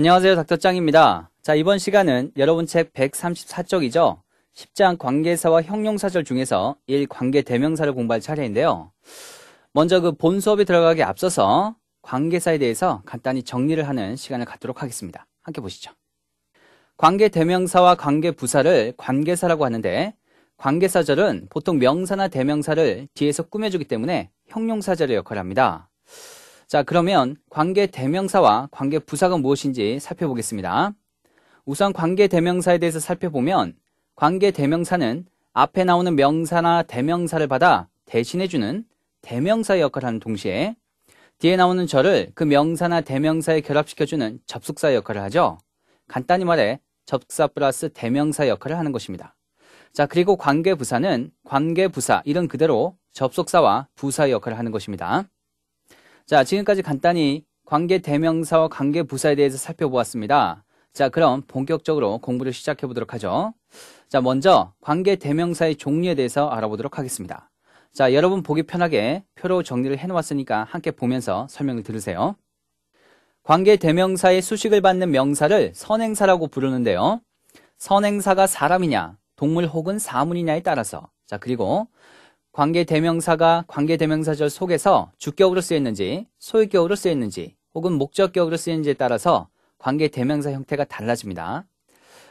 안녕하세요. 닥터짱입니다. 자, 이번 시간은 여러분 책 134쪽이죠. 10장 관계사와 형용사절 중에서 1 관계 대명사를 공부할 차례인데요. 먼저 그 본 수업에 들어가기 앞서서 관계사에 대해서 간단히 정리를 하는 시간을 갖도록 하겠습니다. 함께 보시죠. 관계 대명사와 관계 부사를 관계사라고 하는데 관계사절은 보통 명사나 대명사를 뒤에서 꾸며주기 때문에 형용사절의 역할을 합니다. 자, 그러면 관계 대명사와 관계 부사가 무엇인지 살펴보겠습니다. 우선 관계 대명사에 대해서 살펴보면 관계 대명사는 앞에 나오는 명사나 대명사를 받아 대신해주는 대명사 역할을 하는 동시에 뒤에 나오는 절을 그 명사나 대명사에 결합시켜주는 접속사 역할을 하죠. 간단히 말해 접속사 플러스 대명사 역할을 하는 것입니다. 자 그리고 관계부사는 관계부사 이런 그대로 접속사와 부사 역할을 하는 것입니다. 자, 지금까지 간단히 관계 대명사와 관계 부사에 대해서 살펴보았습니다. 자, 그럼 본격적으로 공부를 시작해 보도록 하죠. 자, 먼저 관계 대명사의 종류에 대해서 알아보도록 하겠습니다. 자, 여러분 보기 편하게 표로 정리를 해 놓았으니까 함께 보면서 설명을 들으세요. 관계 대명사의 수식을 받는 명사를 선행사라고 부르는데요. 선행사가 사람이냐, 동물 혹은 사물이냐에 따라서 자, 그리고 관계 대명사가 관계 대명사절 속에서 주격으로 쓰였는지 소유격으로 쓰였는지 혹은 목적격으로 쓰였는지에 따라서 관계 대명사 형태가 달라집니다.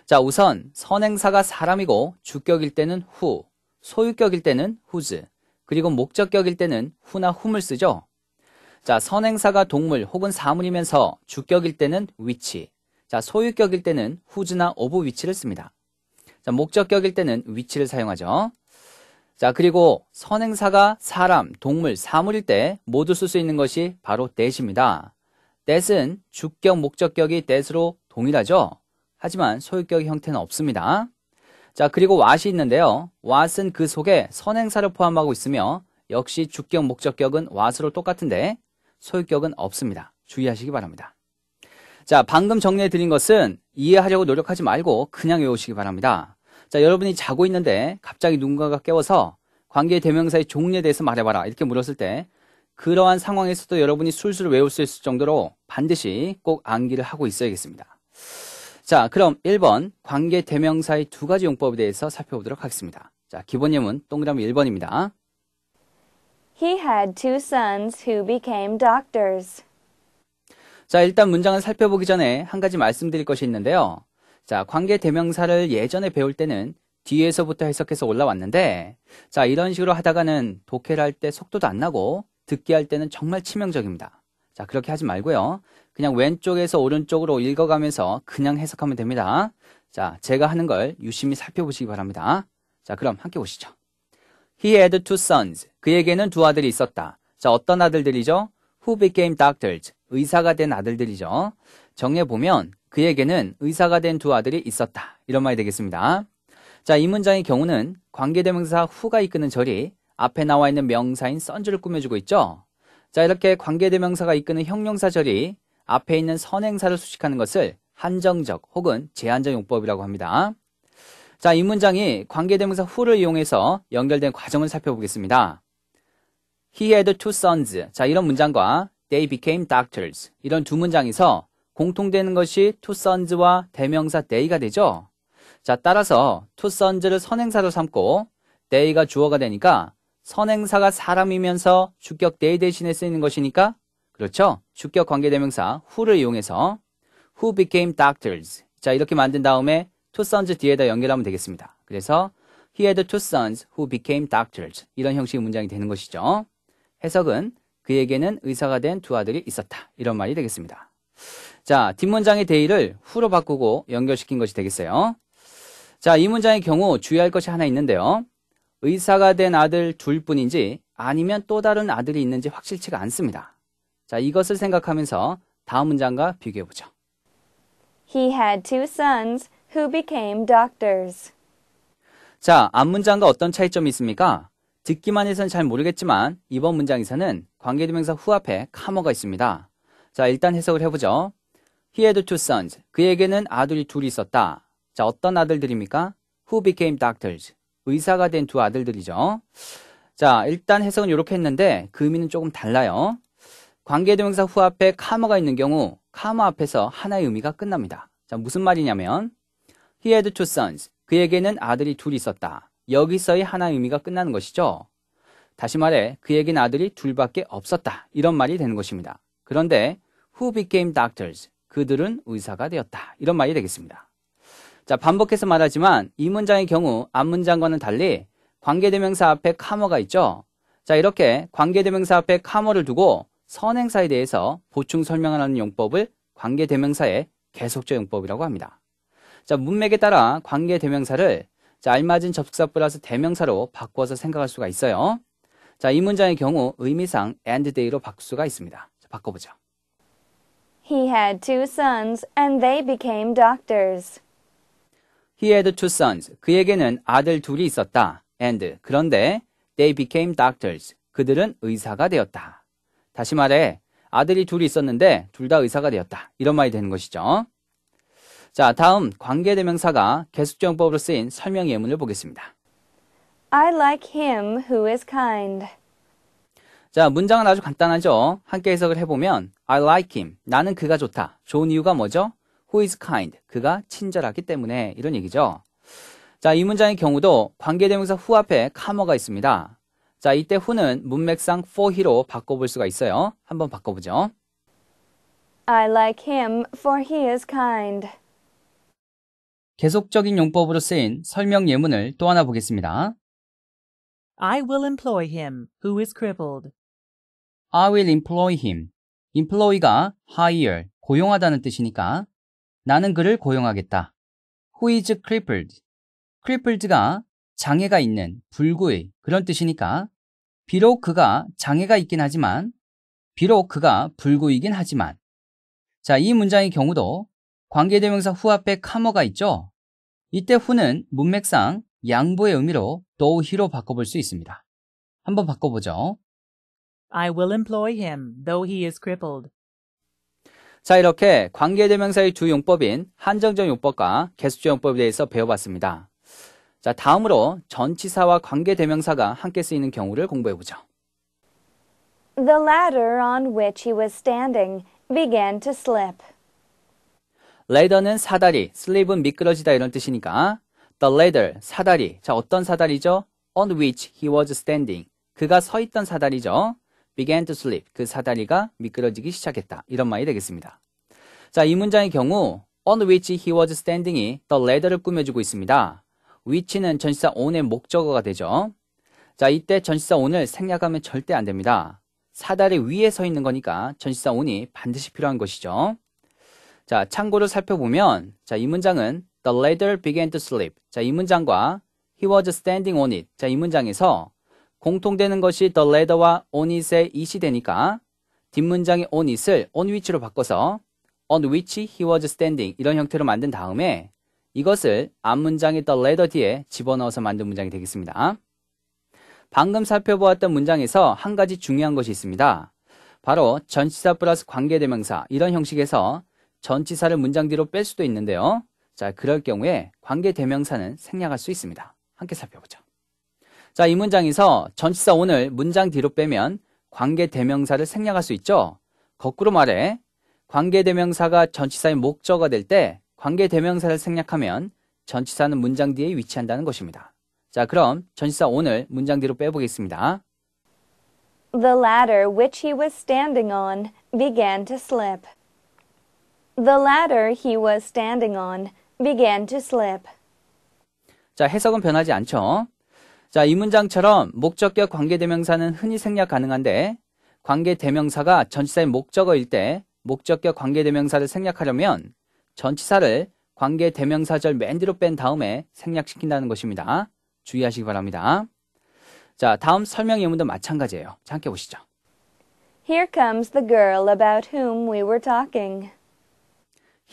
자, 우선 선행사가 사람이고 주격일 때는 후, 소유격일 때는 후즈, 그리고 목적격일 때는 후나 hum을 쓰죠. 자, 선행사가 동물 혹은 사물이면서 주격일 때는 위치, 자, 소유격일 때는 후즈나 오브 위치를 씁니다. 자, 목적격일 때는 위치를 사용하죠. 자, 그리고 선행사가 사람, 동물, 사물일 때 모두 쓸 수 있는 것이 바로 that입니다. that은 주격, 목적격이 that으로 동일하죠. 하지만 소유격 의 형태는 없습니다. 자, 그리고 what이 있는데요. what은 그 속에 선행사를 포함하고 있으며 역시 주격, 목적격은 what으로 똑같은데 소유격은 없습니다. 주의하시기 바랍니다. 자, 방금 정리해 드린 것은 이해하려고 노력하지 말고 그냥 외우시기 바랍니다. 자, 여러분이 자고 있는데 갑자기 누군가가 깨워서 관계 대명사의 종류에 대해서 말해봐라. 이렇게 물었을 때 그러한 상황에서도 여러분이 술술 외울 수 있을 정도로 반드시 꼭 암기를 하고 있어야겠습니다. 자, 그럼 1번 관계 대명사의 두 가지 용법에 대해서 살펴보도록 하겠습니다. 자, 기본 예문 동그라미 1번입니다. He had two sons who became doctors. 자, 일단 문장을 살펴보기 전에 한 가지 말씀드릴 것이 있는데요. 자, 관계 대명사를 예전에 배울 때는 뒤에서부터 해석해서 올라왔는데 자, 이런 식으로 하다가는 독해를 할 때 속도도 안 나고 듣기 할 때는 정말 치명적입니다. 자, 그렇게 하지 말고요. 그냥 왼쪽에서 오른쪽으로 읽어가면서 그냥 해석하면 됩니다. 자, 제가 하는 걸 유심히 살펴보시기 바랍니다. 자, 그럼 함께 보시죠. He had two sons. 그에게는 두 아들이 있었다. 자, 어떤 아들들이죠? Who became doctors. 의사가 된 아들들이죠. 정해보면 그에게는 의사가 된 두 아들이 있었다. 이런 말이 되겠습니다. 자, 이 문장의 경우는 관계대명사 후가 이끄는 절이 앞에 나와 있는 명사인 선주를 꾸며주고 있죠. 자, 이렇게 관계대명사가 이끄는 형용사 절이 앞에 있는 선행사를 수식하는 것을 한정적 혹은 제한적 용법이라고 합니다. 자, 이 문장이 관계대명사 후를 이용해서 연결된 과정을 살펴보겠습니다. He had two sons. 자, 이런 문장과 they became doctors. 이런 두 문장에서 공통되는 것이 투선즈와 대명사 데이가 되죠. 자, 따라서 투선즈를 선행사로 삼고 데이가 주어가 되니까 선행사가 사람이면서 주격 데이 대신에 쓰이는 것이니까 그렇죠. 주격 관계대명사 who를 이용해서 who became doctors. 자, 이렇게 만든 다음에 two sons 뒤에다 연결하면 되겠습니다. 그래서 he had two sons who became doctors. 이런 형식의 문장이 되는 것이죠. 해석은 그에게는 의사가 된 두 아들이 있었다. 이런 말이 되겠습니다. 자, 뒷문장의 대의를 후로 바꾸고 연결시킨 것이 되겠어요. 자, 이 문장의 경우 주의할 것이 하나 있는데요. 의사가 된 아들 둘 뿐인지 아니면 또 다른 아들이 있는지 확실치가 않습니다. 자, 이것을 생각하면서 다음 문장과 비교해 보죠. He had two sons who became doctors. 자, 앞 문장과 어떤 차이점이 있습니까? 듣기만 해서는 잘 모르겠지만 이번 문장에서는 관계대명사 후 앞에 카머가 있습니다. 자, 일단 해석을 해보죠. He had two sons. 그에게는 아들이 둘이 있었다. 자, 어떤 아들들입니까? Who became doctors. 의사가 된 두 아들들이죠. 자, 일단 해석은 이렇게 했는데 그 의미는 조금 달라요. 관계대명사 후 앞에 카머가 있는 경우 카머 앞에서 하나의 의미가 끝납니다. 자, 무슨 말이냐면 He had two sons. 그에게는 아들이 둘이 있었다. 여기서의 하나의 의미가 끝나는 것이죠. 다시 말해 그에게는 아들이 둘밖에 없었다. 이런 말이 되는 것입니다. 그런데 who became doctors? 그들은 의사가 되었다. 이런 말이 되겠습니다. 자, 반복해서 말하지만 이 문장의 경우 앞 문장과는 달리 관계대명사 앞에 카머가 있죠. 자, 이렇게 관계대명사 앞에 카머를 두고 선행사에 대해서 보충 설명을 하는 용법을 관계대명사의 계속적 용법이라고 합니다. 자, 문맥에 따라 관계대명사를 자, 알맞은 접속사 플러스 대명사로 바꿔서 생각할 수가 있어요. 자, 이 문장의 경우 의미상 and day로 바꿀 수가 있습니다. 자, 바꿔보죠. He had two sons and they became doctors. He had two sons. 그에게는 아들 둘이 있었다. And 그런데 they became doctors. 그들은 의사가 되었다. 다시 말해 아들이 둘이 있었는데 둘 다 의사가 되었다. 이런 말이 되는 것이죠. 자, 다음 관계대명사가 계속정법으로 쓰인 설명 예문을 보겠습니다. I like him who is kind. 자, 문장은 아주 간단하죠. 함께 해석을 해보면 I like him. 나는 그가 좋다. 좋은 이유가 뭐죠? Who is kind. 그가 친절하기 때문에 이런 얘기죠. 자, 이 문장의 경우도 관계대명사 who 앞에 카머가 있습니다. 자, 이때 who는 문맥상 for로 h e 바꿔볼 수가 있어요. 한번 바꿔보죠. I like him for he is kind. 계속적인 용법으로 쓰인 설명 예문을 또 하나 보겠습니다. I will employ him who is crippled. I will employ him. employ가 hire, 고용하다는 뜻이니까 나는 그를 고용하겠다. Who is crippled? crippled가 장애가 있는, 불구의 그런 뜻이니까 비록 그가 장애가 있긴 하지만 비록 그가 불구이긴 하지만 자, 이 문장의 경우도 관계대명사 후 앞에 카머가 있죠? 이때 후는 문맥상 양보의 의미로 though he로 바꿔볼 수 있습니다. 한번 바꿔보죠. I will employ him though he is crippled. 자, 이렇게 관계대명사의 주 용법인 한정적 용법과 개수적 용법에 대해서 배워봤습니다. 자, 다음으로 전치사와 관계대명사가 함께 쓰이는 경우를 공부해보죠. The ladder on which he was standing began to slip. ladder는 사다리, slip은 미끄러지다 이런 뜻이니까 the ladder, 사다리. 자, 어떤 사다리죠? on which he was standing. 그가 서 있던 사다리죠. began to slip. 그 사다리가 미끄러지기 시작했다. 이런 말이 되겠습니다. 자, 이 문장의 경우 on which he was standing이 the ladder를 꾸며주고 있습니다. which는 전시사 on의 목적어가 되죠. 자, 이때 전시사 on을 생략하면 절대 안 됩니다. 사다리 위에 서 있는 거니까 전시사 on이 반드시 필요한 것이죠. 자, 참고로 살펴보면 자, 이 문장은 the ladder began to slip. 자, 이 문장과 he was standing on it. 자, 이 문장에서 공통되는 것이 the letter와 onit의 it이 되니까 뒷문장의 onit을 on which로 바꿔서 on which he was standing 이런 형태로 만든 다음에 이것을 앞문장의 the letter 뒤에 집어넣어서 만든 문장이 되겠습니다. 방금 살펴보았던 문장에서 한 가지 중요한 것이 있습니다. 바로 전치사 플러스 관계대명사 이런 형식에서 전치사를 문장 뒤로 뺄 수도 있는데요. 자, 그럴 경우에 관계대명사는 생략할 수 있습니다. 함께 살펴보죠. 자, 이 문장에서 전치사 오늘 문장 뒤로 빼면 관계 대명사를 생략할 수 있죠. 거꾸로 말해 관계 대명사가 전치사의 목적어 될때 관계 대명사를 생략하면 전치사는 문장 뒤에 위치한다는 것입니다. 자, 그럼 전치사 오늘 문장 뒤로 빼보겠습니다. The ladder which he was standing on began to slip. The ladder he was standing on began to slip. 자, 해석은 변하지 않죠. 자, 이 문장처럼 목적격 관계대명사는 흔히 생략 가능한데 관계대명사가 전치사의 목적어일 때 목적격 관계대명사를 생략하려면 전치사를 관계대명사절 맨 뒤로 뺀 다음에 생략시킨다는 것입니다. 주의하시기 바랍니다. 자, 다음 설명 예문도 마찬가지예요. 함께 보시죠. Here comes the girl about whom we were talking.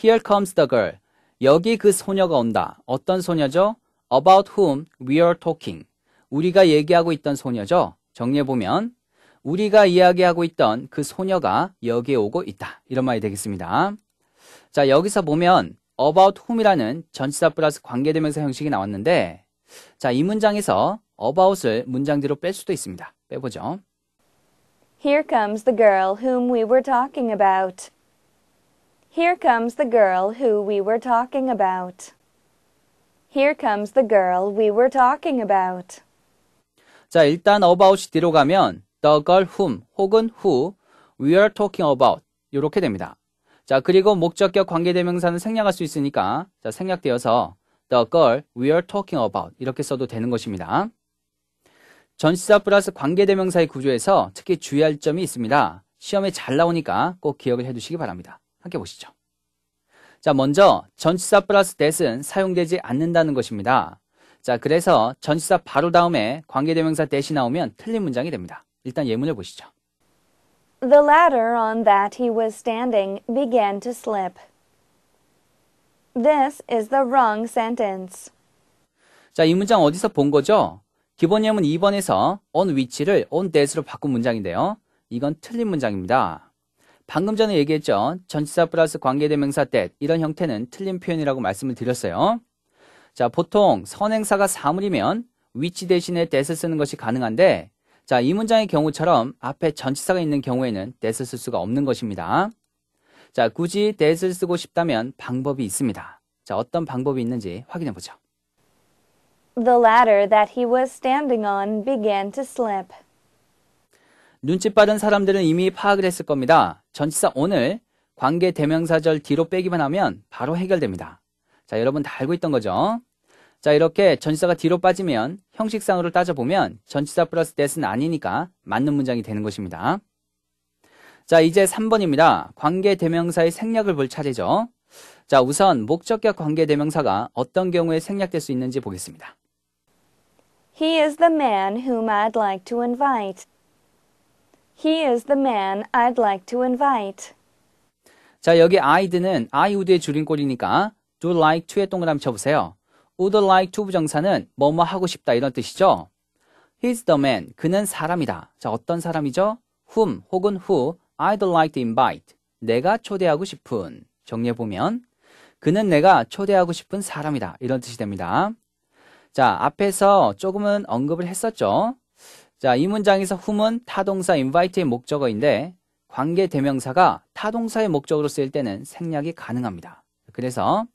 Here comes the girl. 여기 그 소녀가 온다. 어떤 소녀죠? About whom we are talking. 우리가 얘기하고 있던 소녀죠. 정리해보면 우리가 이야기하고 있던 그 소녀가 여기에 오고 있다. 이런 말이 되겠습니다. 자 여기서 보면 about whom이라는 전치사 플러스 관계대명사 형식이 나왔는데 자 이 문장에서 about을 문장 뒤로 뺄 수도 있습니다. 빼보죠. Here comes the girl whom we were talking about. Here comes the girl who we were talking about. Here comes the girl we were talking about. 자, 일단 about이 뒤로 가면 the girl whom 혹은 who we are talking about 이렇게 됩니다. 자, 그리고 목적격 관계대명사는 생략할 수 있으니까 자, 생략되어서 the girl we are talking about 이렇게 써도 되는 것입니다. 전치사 플러스 관계대명사의 구조에서 특히 주의할 점이 있습니다. 시험에 잘 나오니까 꼭 기억을 해두시기 바랍니다. 함께 보시죠. 자, 먼저 전치사 플러스 that은 사용되지 않는다는 것입니다. 자, 그래서 전치사 바로 다음에 관계대명사 대신 나오면 틀린 문장이 됩니다. 일단 예문을 보시죠. The ladder on that he was standing began to slip. This is the wrong sentence. 자, 이 문장 어디서 본 거죠? 기본 예문 2번에서 on 위치를 on t h a t 로 바꾼 문장인데요. 이건 틀린 문장입니다. 방금 전에 얘기했죠. 전치사 플러스 관계대명사 that 이런 형태는 틀린 표현이라고 말씀을 드렸어요. 자, 보통 선행사가 사물이면 위치 대신에 that을 쓰는 것이 가능한데 자, 이 문장의 경우처럼 앞에 전치사가 있는 경우에는 that을 쓸 수가 없는 것입니다. 자, 굳이 that을 쓰고 싶다면 방법이 있습니다. 자, 어떤 방법이 있는지 확인해 보죠. The ladder that he was standing on began to slip. 눈치 빠른 사람들은 이미 파악을 했을 겁니다. 전치사 오늘 관계 대명사절 뒤로 빼기만 하면 바로 해결됩니다. 자, 여러분 다 알고 있던 거죠. 자, 이렇게 전치사가 뒤로 빠지면 형식상으로 따져보면 전치사 플러스 that은 아니니까 맞는 문장이 되는 것입니다. 자, 이제 3번입니다. 관계대명사의 생략을 볼 차례죠. 자, 우선 목적격 관계대명사가 어떤 경우에 생략될 수 있는지 보겠습니다. He is the man whom I'd like to invite. He is the man I'd like to invite. 자, 여기 I'd는 I would의 줄임꼴이니까 would like to에 동그라미 쳐보세요. would like to 부정사는 뭐뭐 하고 싶다 이런 뜻이죠. He's the man. 그는 사람이다. 자, 어떤 사람이죠? whom 혹은 who I'd like to invite. 내가 초대하고 싶은. 정리해보면 그는 내가 초대하고 싶은 사람이다. 이런 뜻이 됩니다. 자, 앞에서 조금은 언급을 했었죠. 자, 이 문장에서 whom은 타동사 invite의 목적어인데 관계 대명사가 타동사의 목적으로 쓰일 때는 생략이 가능합니다. 그래서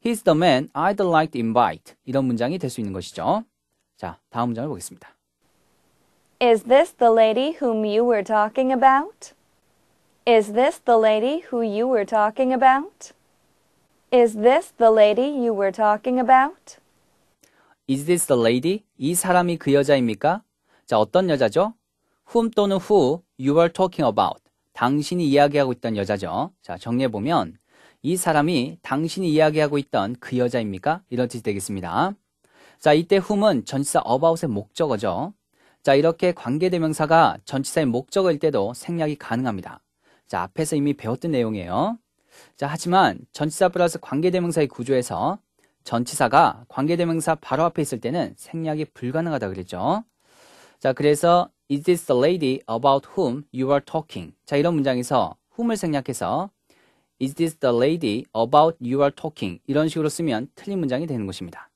He's the man I'd like to invite. 이런 문장이 될 수 있는 것이죠. 자, 다음 문장을 보겠습니다. Is this the lady whom you were talking about? Is this the lady who you were talking about? Is this the lady you were talking about? Is this the lady? 이 사람이 그 여자입니까? 자, 어떤 여자죠? whom 또는 who you were talking about. 당신이 이야기하고 있던 여자죠. 자, 정리해보면 이 사람이 당신이 이야기하고 있던 그 여자입니까? 이런 뜻이 되겠습니다. 자, 이때 whom은 전치사 about의 목적어죠. 자, 이렇게 관계대명사가 전치사의 목적어일 때도 생략이 가능합니다. 자, 앞에서 이미 배웠던 내용이에요. 자, 하지만 전치사 플러스 관계대명사의 구조에서 전치사가 관계대명사 바로 앞에 있을 때는 생략이 불가능하다 그랬죠. 자, 그래서 is this the lady about whom you are talking? 자, 이런 문장에서 whom을 생략해서 Is this the lady about you are talking? 이런 식으로 쓰면 틀린 문장이 되는 것입니다.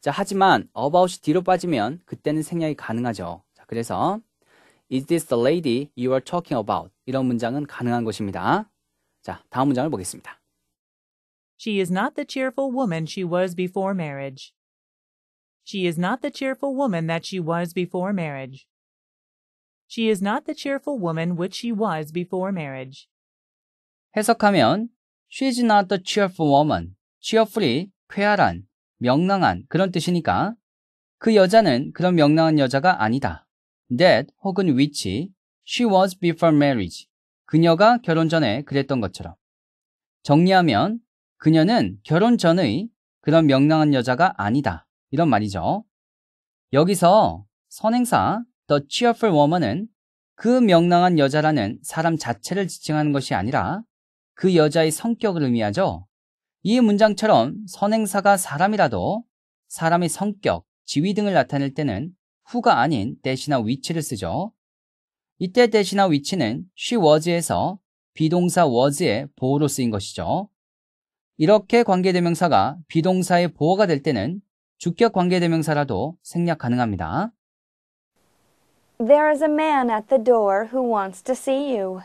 자, 하지만 about이 뒤로 빠지면 그때는 생략이 가능하죠. 자, 그래서 Is this the lady you are talking about? 이런 문장은 가능한 것입니다. 자, 다음 문장을 보겠습니다. She is not the cheerful woman she was before marriage. She is not the cheerful woman that she was before marriage. She is not the cheerful woman which she was before marriage. 해석하면 She's not a cheerful woman. cheerfully 쾌활한, 명랑한 그런 뜻이니까 그 여자는 그런 명랑한 여자가 아니다. that 혹은 which she was before marriage. 그녀가 결혼 전에 그랬던 것처럼. 정리하면 그녀는 결혼 전의 그런 명랑한 여자가 아니다. 이런 말이죠. 여기서 선행사 the cheerful woman은 그 명랑한 여자라는 사람 자체를 지칭하는 것이 아니라 그 여자의 성격을 의미하죠. 이 문장처럼 선행사가 사람이라도 사람의 성격, 지위 등을 나타낼 때는 후가 아닌 대신나 위치를 쓰죠. 이때 대신나 위치는 she was에서 비동사 was의 보호로 쓰인 것이죠. 이렇게 관계대명사가 비동사의 보호가 될 때는 주격 관계대명사라도 생략 가능합니다. There is a man at the door who wants to see you.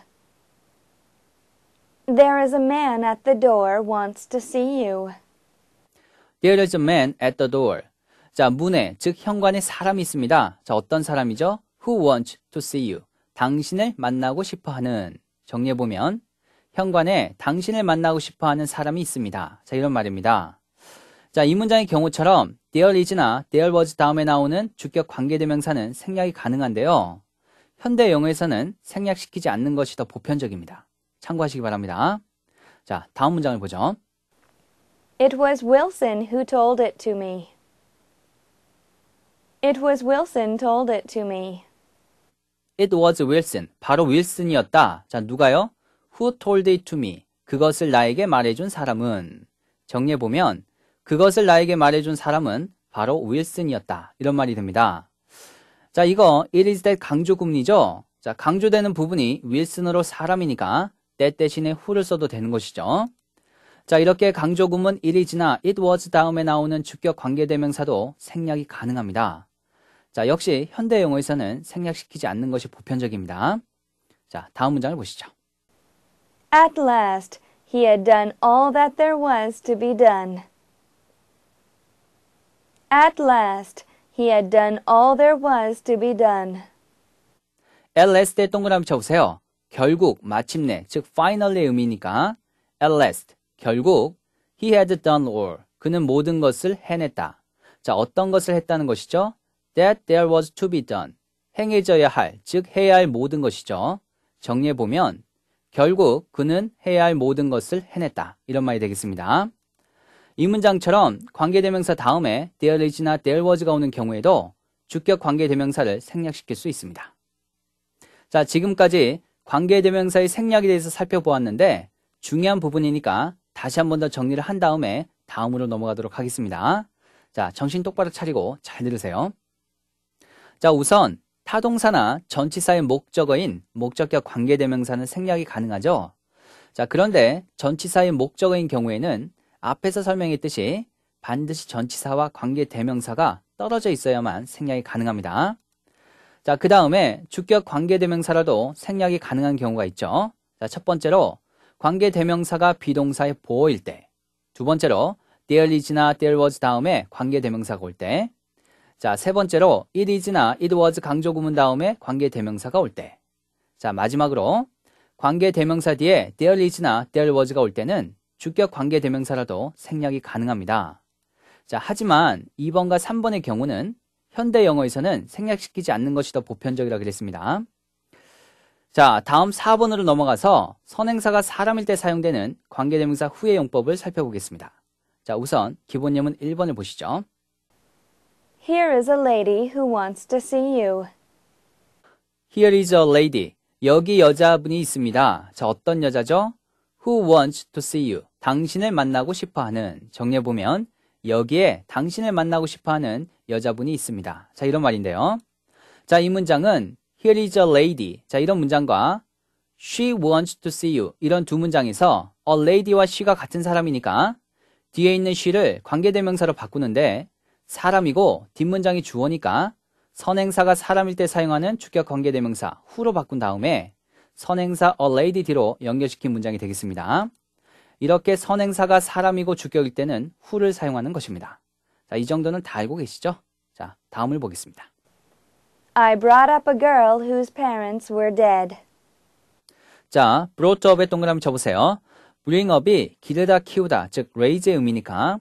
There is a man at the door wants to see you. There is a man at the door. 자, 문에, 즉 현관에 사람이 있습니다. 자, 어떤 사람이죠? Who wants to see you? 당신을 만나고 싶어 하는. 정리해보면, 현관에 당신을 만나고 싶어 하는 사람이 있습니다. 자, 이런 말입니다. 자, 이 문장의 경우처럼 there is나 there was 다음에 나오는 주격 관계대명사는 생략이 가능한데요. 현대 영어에서는 생략시키지 않는 것이 더 보편적입니다. 참고하시기 바랍니다. 자, 다음 문장을 보죠. It was Wilson who told it to me. It was Wilson told it to me. It was Wilson. 바로 윌슨이었다. 자, 누가요? Who told it to me. 그것을 나에게 말해준 사람은. 정리해보면, 그것을 나에게 말해준 사람은 바로 윌슨이었다. 이런 말이 됩니다. 자, 이거 it is that 강조금리죠? 자, 강조되는 부분이 윌슨으로 사람이니까 때 대신에 who를 써도 되는 것이죠. 자, 이렇게 강조구문 it이나 it was 다음에 나오는 주격 관계대명사도 생략이 가능합니다. 자, 역시 현대 영어에서는 생략시키지 않는 것이 보편적입니다. 자, 다음 문장을 보시죠. At last, he had done all that there was to be done. At last, he had done all there was to be done. at last에 동그라미 쳐보세요. 결국 마침내 즉 final의 의미니까 at last 결국 he had done all 그는 모든 것을 해냈다. 자 어떤 것을 했다는 것이죠? That there was to be done 행해져야 할 즉 해야 할 모든 것이죠. 정리해 보면 결국 그는 해야 할 모든 것을 해냈다 이런 말이 되겠습니다. 이 문장처럼 관계대명사 다음에 there is나 there was가 오는 경우에도 주격 관계대명사를 생략시킬 수 있습니다. 자 지금까지 관계대명사의 생략에 대해서 살펴보았는데 중요한 부분이니까 다시 한 번 더 정리를 한 다음에 다음으로 넘어가도록 하겠습니다. 자, 정신 똑바로 차리고 잘 들으세요. 자, 우선 타동사나 전치사의 목적어인 목적격 관계대명사는 생략이 가능하죠. 자, 그런데 전치사의 목적어인 경우에는 앞에서 설명했듯이 반드시 전치사와 관계대명사가 떨어져 있어야만 생략이 가능합니다. 자, 그 다음에 주격 관계대명사라도 생략이 가능한 경우가 있죠. 자, 첫 번째로 관계대명사가 비동사의 보호일 때. 두 번째로 there is나 there was 다음에 관계대명사가 올 때. 자, 세 번째로 it is나 it was 강조구문 다음에 관계대명사가 올 때. 자, 마지막으로 관계대명사 뒤에 there is나 there was가 올 때는 주격 관계대명사라도 생략이 가능합니다. 자, 하지만 2번과 3번의 경우는 현대 영어에서는 생략시키지 않는 것이 더 보편적이라 그랬습니다. 자, 다음 4번으로 넘어가서 선행사가 사람일 때 사용되는 관계대명사 후의 용법을 살펴보겠습니다. 자, 우선 기본 예문 1번을 보시죠. Here is a lady who wants to see you. Here is a lady. 여기 여자분이 있습니다. 자, 어떤 여자죠? Who wants to see you. 당신을 만나고 싶어 하는. 정리해보면, 여기에 당신을 만나고 싶어 하는 여자분이 있습니다. 자, 이런 말인데요. 자, 이 문장은 Here is a lady. 자, 이런 문장과 She wants to see you. 이런 두 문장에서 a lady와 she가 같은 사람이니까 뒤에 있는 she를 관계대명사로 바꾸는데 사람이고 뒷문장이 주어니까 선행사가 사람일 때 사용하는 주격 관계대명사 후로 바꾼 다음에 선행사 a lady 뒤로 연결시킨 문장이 되겠습니다. 이렇게 선행사가 사람이고 주격일 때는 후를 사용하는 것입니다. 자, 이 정도는 다 알고 계시죠? 자, 다음을 보겠습니다. I brought up a girl whose parents were dead. 자, brought up의 동그라미 쳐보세요. bring up이 기르다 키우다, 즉 raise의 의미니까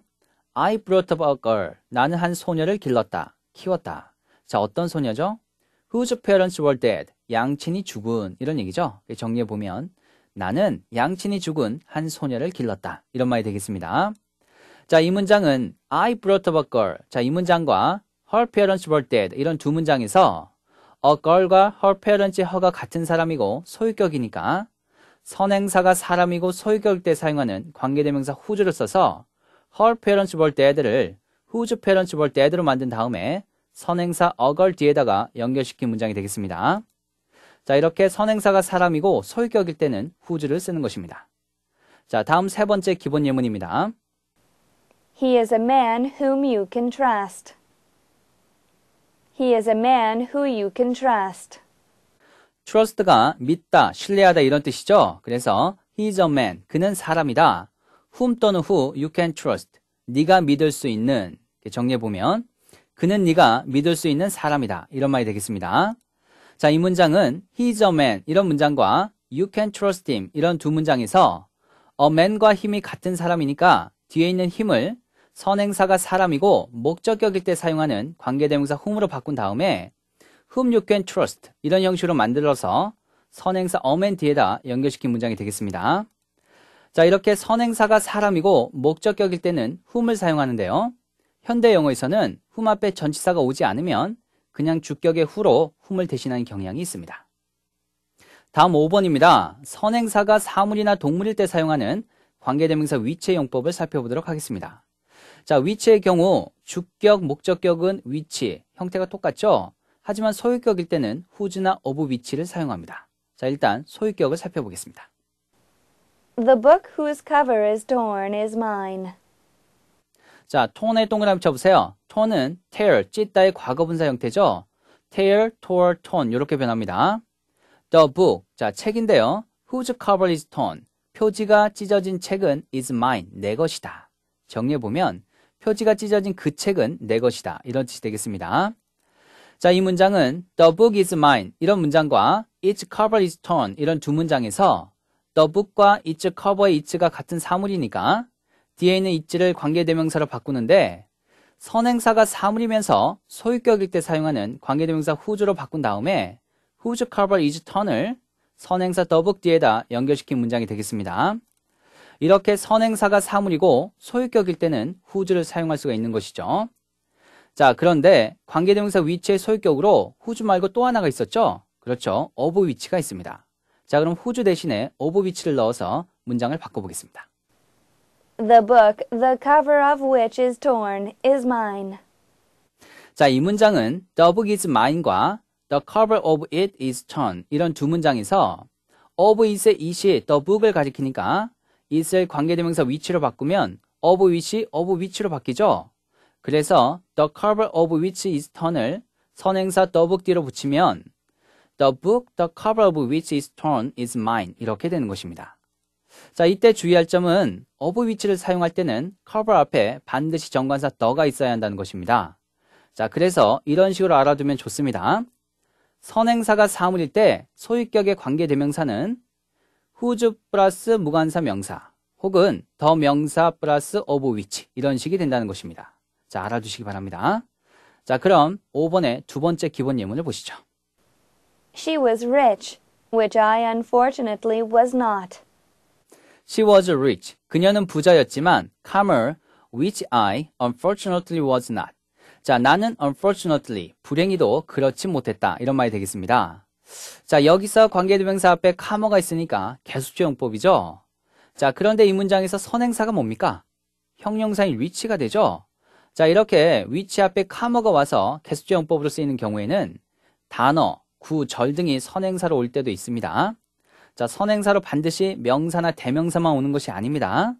I brought up a girl. 나는 한 소녀를 길렀다, 키웠다. 자, 어떤 소녀죠? whose parents were dead. 양친이 죽은 이런 얘기죠. 정리해 보면 나는 양친이 죽은 한 소녀를 길렀다. 이런 말이 되겠습니다. 자, 이 문장은 I brought up a girl. 자, 이 문장과 her parents were dead. 이런 두 문장에서 a girl과 her parents, 허가 같은 사람이고 소유격이니까 선행사가 사람이고 소유격일 때 사용하는 관계대명사 who를 써서 her parents were dead를 whose parents were dead로 만든 다음에 선행사 a girl 뒤에다가 연결시킨 문장이 되겠습니다. 자, 이렇게 선행사가 사람이고 소유격일 때는 whose를 쓰는 것입니다. 자, 다음 세 번째 기본 예문입니다. He is a man whom you can trust. He is a man who you can trust. trust가 믿다, 신뢰하다 이런 뜻이죠. 그래서 he is a man, 그는 사람이다. whom 또는 who you can trust, 네가 믿을 수 있는 정리해 보면 그는 네가 믿을 수 있는 사람이다. 이런 말이 되겠습니다. 자, 이 문장은 he is a man 이런 문장과 you can trust him 이런 두 문장에서 a man과 힘이 같은 사람이니까 뒤에 있는 힘을 선행사가 사람이고 목적격일 때 사용하는 관계대명사 whom으로 바꾼 다음에 whom you can trust 이런 형식으로 만들어서 선행사 a m 뒤에다 연결시킨 문장이 되겠습니다. 자 이렇게 선행사가 사람이고 목적격일 때는 whom을 사용하는데요. 현대 영어에서는 whom 앞에 전치사가 오지 않으면 그냥 주격의 후로 whom을 대신하는 경향이 있습니다. 다음 5번입니다. 선행사가 사물이나 동물일 때 사용하는 관계대명사 위치의 용법을 살펴보도록 하겠습니다. 자, 위치의 경우 주격, 목적격은 위치, 형태가 똑같죠? 하지만 소유격일 때는 후즈나 어부 위치를 사용합니다. 자, 일단 소유격을 살펴보겠습니다. The book whose cover is torn is mine. 자, torn의 동그라미 쳐보세요. torn은 tear, 찢다의 과거분사 형태죠? tear, tore, torn 이렇게 변합니다. The book, 자, 책인데요. whose cover is torn, 표지가 찢어진 책은 is mine, 내 것이다. 정리해보면 표지가 찢어진 그 책은 내 것이다. 이런 뜻이 되겠습니다. 자, 이 문장은 The book is mine 이런 문장과 Its cover is torn 이런 두 문장에서 The book과 Its cover의 Its가 같은 사물이니까 뒤에 있는 Its를 관계대명사로 바꾸는데 선행사가 사물이면서 소유격일 때 사용하는 관계대명사 whose로 바꾼 다음에 whose cover is torn을 선행사 더북 뒤에다 연결시킨 문장이 되겠습니다. 이렇게 선행사가 사물이고 소유격일 때는 후즈를 사용할 수가 있는 것이죠. 자, 그런데 관계대명사 위치의 소유격으로 후즈 말고 또 하나가 있었죠? 그렇죠. 어부 위치가 있습니다. 자, 그럼 후즈 대신에 어부 위치를 넣어서 문장을 바꿔보겠습니다. The book, the cover of which is torn, is mine. 자, 이 문장은 The book is mine과 The cover of it is torn 이런 두 문장에서 of is의 이시 The book을 가리키니까 있을 관계대명사 위치로 바꾸면 of which, of which로 바뀌죠. 그래서 the cover of which is turn을 선행사 the book 뒤로 붙이면 the book, the cover of which is torn is mine 이렇게 되는 것입니다. 자, 이때 주의할 점은 of which를 사용할 때는 cover 앞에 반드시 정관사 the가 있어야 한다는 것입니다. 자, 그래서 이런 식으로 알아두면 좋습니다. 선행사가 사물일 때 소유격의 관계대명사는 후즈 플러스 무관사 명사 혹은 더 명사 플러스 오브 위치 이런 식이 된다는 것입니다. 자, 알아두시기 바랍니다. 자, 그럼 5번의 두 번째 기본 예문을 보시죠. She was rich, which I unfortunately was not. She was rich. 그녀는 부자였지만 c o l m e r which I unfortunately was not. 자, 나는 unfortunately, 불행히도 그렇지 못했다. 이런 말이 되겠습니다. 자, 여기서 관계대명사 앞에 카머가 있으니까 개수조용법이죠. 자, 그런데 이 문장에서 선행사가 뭡니까? 형용사인 위치가 되죠. 자, 이렇게 위치 앞에 카머가 와서 개수조용법으로 쓰이는 경우에는 단어, 구, 절 등이 선행사로 올 때도 있습니다. 자, 선행사로 반드시 명사나 대명사만 오는 것이 아닙니다.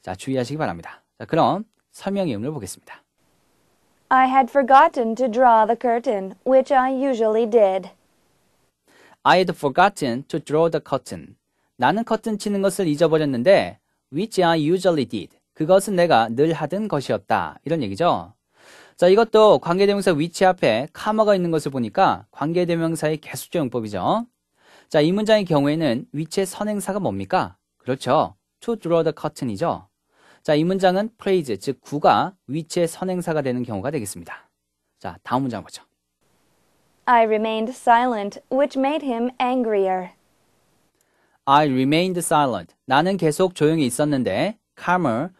자, 주의하시기 바랍니다. 자, 그럼 설명 의문을 보겠습니다. I had forgotten to draw the curtain, which I usually did. I'd forgotten to draw the curtain. 나는 커튼 치는 것을 잊어버렸는데 which I usually did. 그것은 내가 늘 하던 것이었다. 이런 얘기죠. 자, 이것도 관계대명사 위치 앞에 카마가 있는 것을 보니까 관계대명사의 개수적 용법이죠. 자, 이 문장의 경우에는 위치의 선행사가 뭡니까? 그렇죠. to draw the curtain이죠. 자, 이 문장은 phrase, 즉 구가 위치의 선행사가 되는 경우가 되겠습니다. 자, 다음 문장 보죠. I remained silent, which made him angrier. I remained silent. 나는 계속 조용히 있었는데, calmer,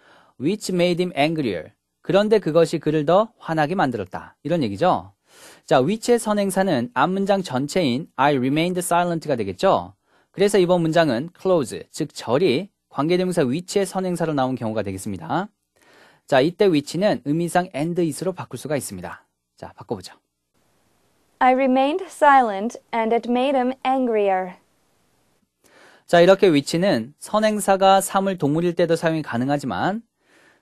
which made him angrier. 그런데 그것이 그를 더 화나게 만들었다. 이런 얘기죠. 자, which의 선행사는 앞 문장 전체인 I remained silent가 되겠죠. 그래서 이번 문장은 close, 즉 절이 관계대명사 which의 선행사로 나온 경우가 되겠습니다. 자, 이때 which는 의미상 and is로 바꿀 수가 있습니다. 자, 바꿔보죠. I remained silent and it made him angrier. 자, 이렇게 위치는 선행사가 사물 동물일 때도 사용이 가능하지만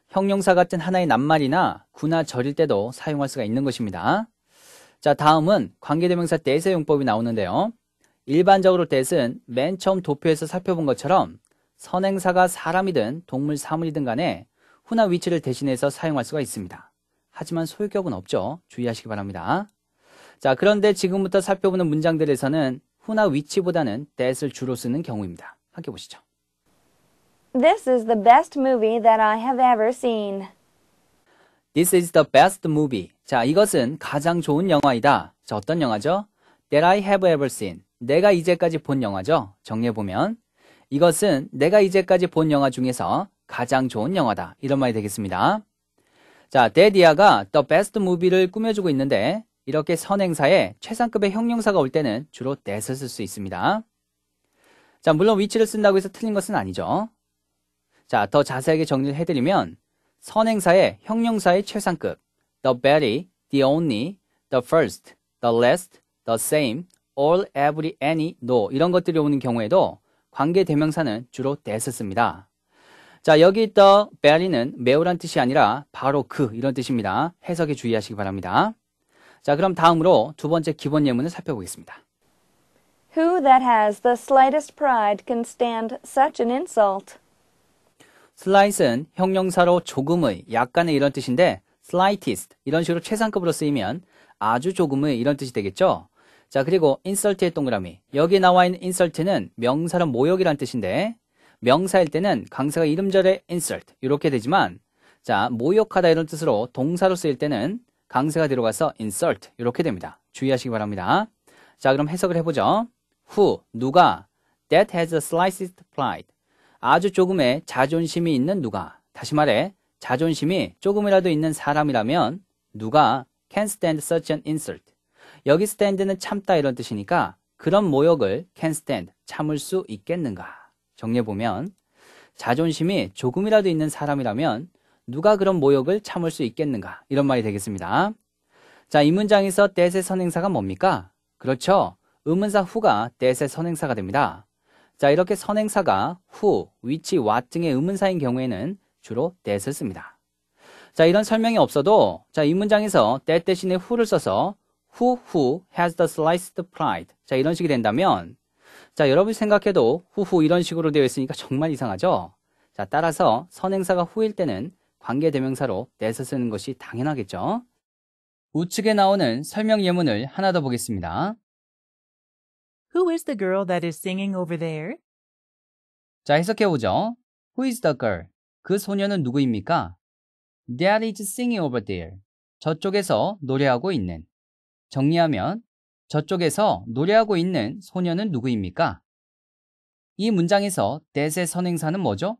형용사 같은 하나의 낱말이나 구나 절일 때도 사용할 수가 있는 것입니다. 자, 다음은 관계대명사 대세 용법이 나오는데요. 일반적으로 대세는 맨 처음 도표에서 살펴본 것처럼 선행사가 사람이든 동물 사물이든 간에 훈화 위치를 대신해서 사용할 수가 있습니다. 하지만 소유격은 없죠. 주의하시기 바랍니다. 자, 그런데 지금부터 살펴보는 문장들에서는 후나 위치보다는 that을 주로 쓰는 경우입니다. 함께 보시죠. This is the best movie that I have ever seen. This is the best movie. 자, 이것은 가장 좋은 영화이다. 자, 어떤 영화죠? That I have ever seen. 내가 이제까지 본 영화죠. 정리해보면 이것은 내가 이제까지 본 영화 중에서 가장 좋은 영화다. 이런 말이 되겠습니다. 자, 데디아가 The Best Movie를 꾸며주고 있는데 이렇게 선행사에 최상급의 형용사가 올 때는 주로 that을 쓸 수 있습니다. 자, 물론 위치를 쓴다고 해서 틀린 것은 아니죠. 자, 더 자세하게 정리를 해드리면 선행사의 형용사의 최상급 the very, the only, the first, the last, the same, all, every, any, no 이런 것들이 오는 경우에도 관계 대명사는 주로 that을 씁니다. 자, 여기 the very는 매우란 뜻이 아니라 바로 그 이런 뜻입니다. 해석에 주의하시기 바랍니다. 자, 그럼 다음으로 두 번째 기본 예문을 살펴보겠습니다. Who that has the slightest pride can stand such an insult? slight은 형용사로 조금의, 약간의 이런 뜻인데 slightest 이런 식으로 최상급으로 쓰이면 아주 조금의 이런 뜻이 되겠죠. 자, 그리고 insult의 동그라미. 여기 나와 있는 insult는 명사로 모욕이란 뜻인데 명사일 때는 강사가 이름절에 insult 이렇게 되지만 자, 모욕하다 이런 뜻으로 동사로 쓰일 때는 강세가 들어가서 insult 이렇게 됩니다. 주의하시기 바랍니다. 자 그럼 해석을 해보죠. Who 누가 that has a slightest pride 아주 조금의 자존심이 있는 누가 다시 말해 자존심이 조금이라도 있는 사람이라면 누가 can stand such an insult 여기 stand는 참다 이런 뜻이니까 그런 모욕을 can stand 참을 수 있겠는가 정리해보면 자존심이 조금이라도 있는 사람이라면 누가 그런 모욕을 참을 수 있겠는가? 이런 말이 되겠습니다. 자, 이 문장에서 대세 선행사가 뭡니까? 그렇죠. 의문사 후가 대세 선행사가 됩니다. 자, 이렇게 선행사가 후, 위치, w 등의 의문사인 경우에는 주로 대세 a t 씁니다. 자, 이런 설명이 없어도 자, 이 문장에서 대 h 대신에 후를 써서 who who has the sliced pride. 자, 이런 식이 된다면 자, 여러분이 생각해도 후후 이런 식으로 되어 있으니까 정말 이상하죠? 자, 따라서 선행사가 후일 때는 관계대명사로 내서 쓰는 것이 당연하겠죠. 우측에 나오는 설명 예문을 하나 더 보겠습니다. Who is the girl that is singing over there? 자, 해석해 보죠. Who is the girl? 그 소녀는 누구입니까? That is singing over there. 저쪽에서 노래하고 있는. 정리하면 저쪽에서 노래하고 있는 소녀는 누구입니까? 이 문장에서 that의 선행사는 뭐죠?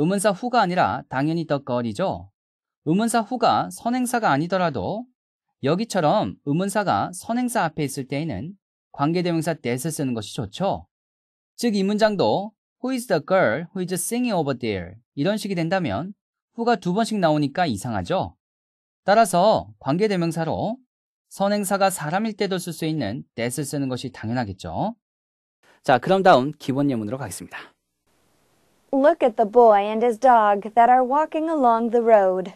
의문사 후가 아니라 당연히 the 것이죠. 의문사 후가 선행사가 아니더라도 여기처럼 의문사가 선행사 앞에 있을 때에는 관계대명사 that을 쓰는 것이 좋죠. 즉 이 문장도 who is the girl who is singing over there 이런 식이 된다면 후가 두 번씩 나오니까 이상하죠. 따라서 관계대명사로 선행사가 사람일 때도 쓸 수 있는 that을 쓰는 것이 당연하겠죠. 자, 그럼 다음 기본 예문으로 가겠습니다. Look at the boy and his dog that are walking along the road.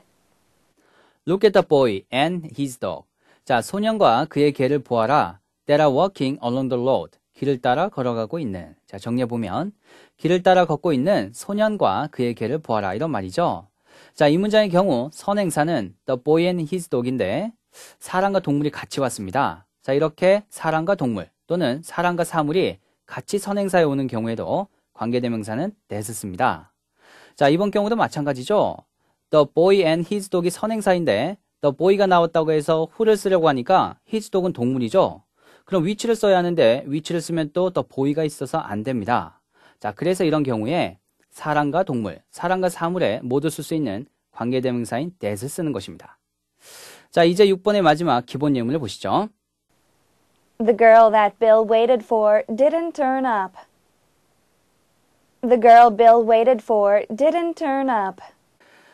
Look at the boy and his dog. 자, 소년과 그의 개를 보아라. That are walking along the road. 길을 따라 걸어가고 있는. 자, 정리해 보면 길을 따라 걷고 있는 소년과 그의 개를 보아라 이런 말이죠. 자, 이 문장의 경우 선행사는 the boy and his dog인데 사람과 동물이 같이 왔습니다. 자, 이렇게 사람과 동물 또는 사람과 사물이 같이 선행사에 오는 경우에도 관계대명사는 that을 씁니다. 자, 이번 경우도 마찬가지죠. The boy and his dog이 선행사인데 the boy가 나왔다고 해서 who를 쓰려고 하니까 his dog은 동물이죠. 그럼 위치를 써야 하는데 위치를 쓰면 또 the boy가 있어서 안 됩니다. 자, 그래서 이런 경우에 사람과 동물, 사람과 사물에 모두 쓸 수 있는 관계대명사인 that을 쓰는 것입니다. 자, 이제 6번의 마지막 기본 예문을 보시죠. The girl that Bill waited for didn't turn up. The girl Bill waited for didn't turn up.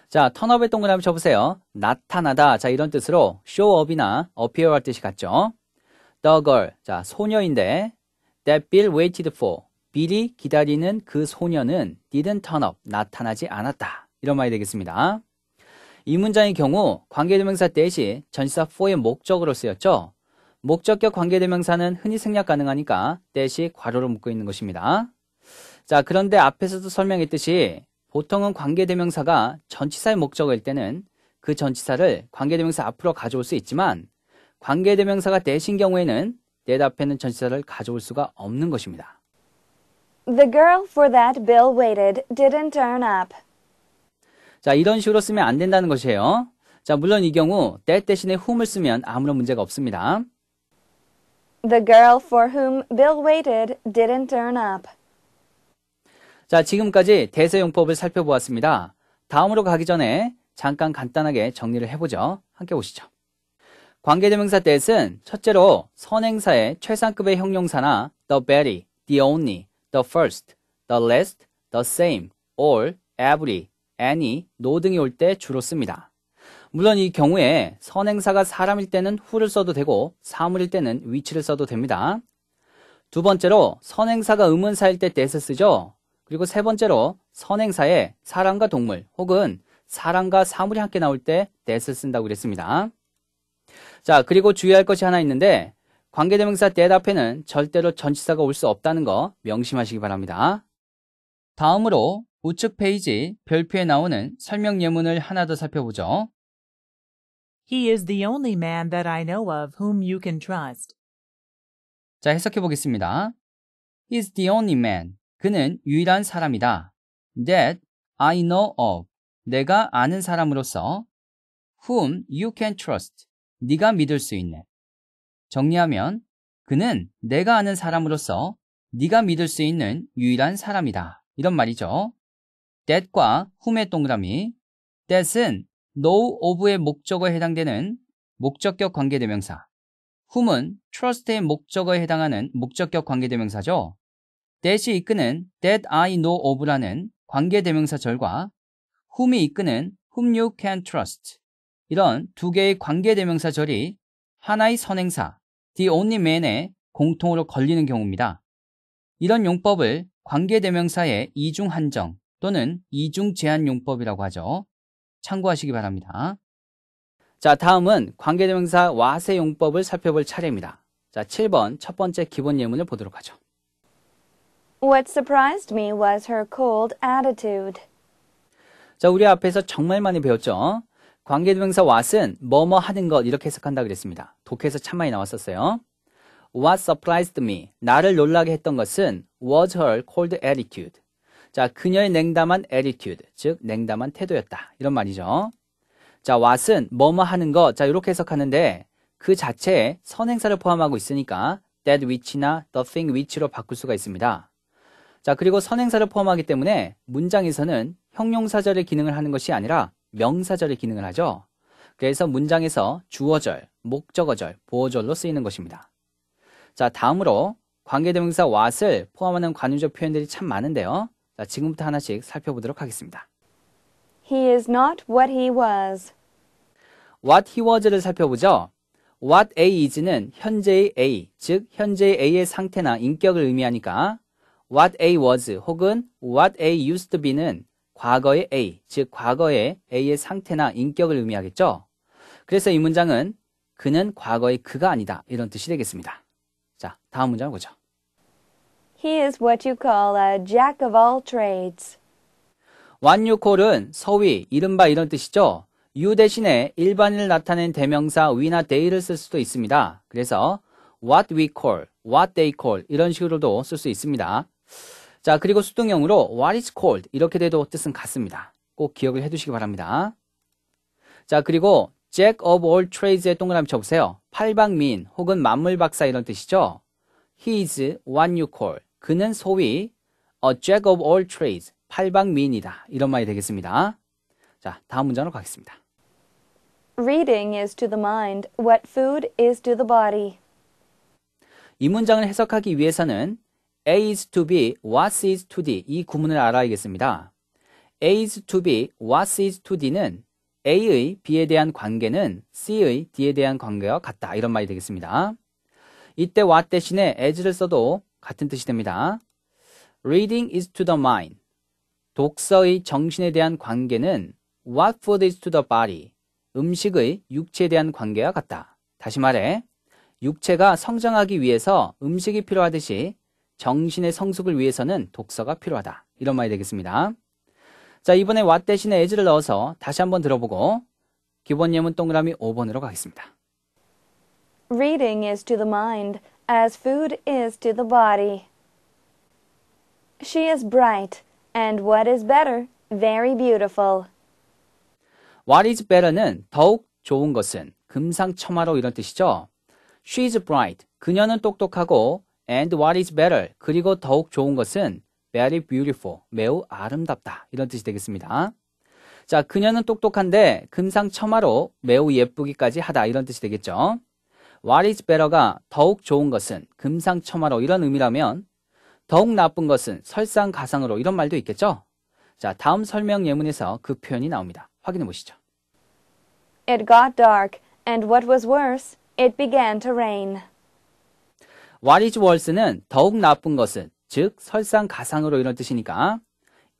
자, 턴업의 동그라미 쳐보세요. 나타나다. 자, 이런 뜻으로 show up이나 appear 할 뜻이 같죠. The girl. 자, 소녀인데 that Bill waited for. 빌이 기다리는 그 소녀는 didn't turn up. 나타나지 않았다. 이런 말이 되겠습니다. 이 문장의 경우 관계대명사 대시 전시사 for의 목적으로 쓰였죠. 목적격 관계대명사는 흔히 생략 가능하니까 대시 괄호로 묶고 있는 것입니다. 자, 그런데 앞에서도 설명했듯이 보통은 관계대명사가 전치사의 목적일 때는 그 전치사를 관계대명사 앞으로 가져올 수 있지만 관계대명사가 대신 경우에는 대답에는 전치사를 가져올 수가 없는 것입니다. The girl for that Bill waited didn't turn up. 자, 이런 식으로 쓰면 안 된다는 것이에요. 자, 물론 이 경우 that 대신에 whom을 쓰면 아무런 문제가 없습니다. The girl for whom Bill waited didn't turn up. 자, 지금까지 대세용법을 살펴보았습니다. 다음으로 가기 전에 잠깐 간단하게 정리를 해보죠. 함께 보시죠 관계대명사 t 스는 첫째로 선행사의 최상급의 형용사나 the very, the only, the first, the last, the same, all, every, any, no 등이 올 때 주로 씁니다. 물론 이 경우에 선행사가 사람일 때는 who를 써도 되고 사물일 때는 which를 써도 됩니다. 두 번째로 선행사가 의문사일 때 t 스 쓰죠. 그리고 세 번째로 선행사에 사람과 동물 혹은 사람과 사물이 함께 나올 때 that을 쓴다고 그랬습니다. 자, 그리고 주의할 것이 하나 있는데 관계대명사 that 앞에는 절대로 전치사가 올 수 없다는 거 명심하시기 바랍니다. 다음으로 우측 페이지 별표에 나오는 설명 예문을 하나 더 살펴보죠. He is the only man that I know of whom you can trust. 자, 해석해 보겠습니다. He is the only man. 그는 유일한 사람이다. That I know of. 내가 아는 사람으로서 whom you can trust. 네가 믿을 수 있는. 정리하면 그는 내가 아는 사람으로서 네가 믿을 수 있는 유일한 사람이다. 이런 말이죠. that과 whom의 동그라미. that은 know of의 목적어에 해당되는 목적격 관계대명사. whom은 trust의 목적어에 해당하는 목적격 관계대명사죠. that이 이끄는 that I know of라는 관계 대명사절과 whom이 이끄는 whom you can trust 이런 두 개의 관계 대명사절이 하나의 선행사 the only man에 공통으로 걸리는 경우입니다. 이런 용법을 관계 대명사의 이중 한정 또는 이중 제한 용법이라고 하죠. 참고하시기 바랍니다. 자, 다음은 관계 대명사 와세 용법을 살펴볼 차례입니다. 자, 7번 첫 번째 기본 예문을 보도록 하죠. What surprised me was her cold attitude. 자, 우리 앞에서 정말 많이 배웠죠? 관계대명사 what은 뭐뭐 뭐 하는 것 이렇게 해석한다 그랬습니다. 독해에서 참 많이 나왔었어요. What surprised me, 나를 놀라게 했던 것은 was her cold attitude. 자, 그녀의 냉담한 attitude, 즉 냉담한 태도였다. 이런 말이죠. 자, what은 뭐뭐 뭐 하는 것, 자 이렇게 해석하는데 그 자체에 선행사를 포함하고 있으니까 that which나 the thing which로 바꿀 수가 있습니다. 자, 그리고 선행사를 포함하기 때문에 문장에서는 형용사절의 기능을 하는 것이 아니라 명사절의 기능을 하죠. 그래서 문장에서 주어절, 목적어절, 보어절로 쓰이는 것입니다. 자, 다음으로 관계대명사 what을 포함하는 관용적 표현들이 참 많은데요. 자, 지금부터 하나씩 살펴보도록 하겠습니다. He is not what he was. What he was를 살펴보죠. What A is는 현재의 A, 즉 현재의 A의 상태나 인격을 의미하니까 what A was 혹은 what A used to be는 과거의 A, 즉 과거의 A의 상태나 인격을 의미하겠죠. 그래서 이 문장은 그는 과거의 그가 아니다 이런 뜻이 되겠습니다. 자, 다음 문장 보죠. He is what you call a jack of all trades. 완유콜은 서위, 이른바 이런 뜻이죠. 유 대신에 일반인을 나타낸 대명사 we나 they를 쓸 수도 있습니다. 그래서 what we call, what they call 이런 식으로도 쓸 수 있습니다. 자, 그리고 수동형으로 what is called 이렇게 돼도 뜻은 같습니다. 꼭 기억을 해두시기 바랍니다. 자, 그리고 jack of all t r a d e s 의 동그라미 쳐보세요. 팔방민 혹은 만물박사 이런 뜻이죠. He is what you call. 그는 소위 a jack of all trades. 팔방민이다. 이런 말이 되겠습니다. 자, 다음 문장으로 가겠습니다. Reading is to the mind what food is to the body. 이 문장을 해석하기 위해서는 A is to be, what is to d 이 구문을 알아야겠습니다. A is to be, what is to d는 A의 B에 대한 관계는 C의 D에 대한 관계와 같다. 이런 말이 되겠습니다. 이때 what 대신에 as를 써도 같은 뜻이 됩니다. Reading is to the mind. 독서의 정신에 대한 관계는 what food is to the body. 음식의 육체에 대한 관계와 같다. 다시 말해, 육체가 성장하기 위해서 음식이 필요하듯이 정신의 성숙을 위해서는 독서가 필요하다. 이런 말이 되겠습니다. 자, 이번에 왓 대신에 에즈를 넣어서 다시 한번 들어보고 기본 예문 동그라미 5번으로 가겠습니다. Reading is to the mind as food is to the body. She is bright and what is better, very beautiful. What is better는 더욱 좋은 것은 금상첨화로 이런 뜻이죠. She is bright. 그녀는 똑똑하고 And what is better? 그리고 더욱 좋은 것은 very beautiful, 매우 아름답다. 이런 뜻이 되겠습니다. 자, 그녀는 똑똑한데 금상첨화로 매우 예쁘기까지 하다. 이런 뜻이 되겠죠. What is better가 더욱 좋은 것은 금상첨화로 이런 의미라면 더욱 나쁜 것은 설상가상으로 이런 말도 있겠죠. 자, 다음 설명 예문에서 그 표현이 나옵니다. 확인해 보시죠. It got dark, and what was worse, it began to rain. What is worse는 더욱 나쁜 것은, 즉 설상가상으로 이런 뜻이니까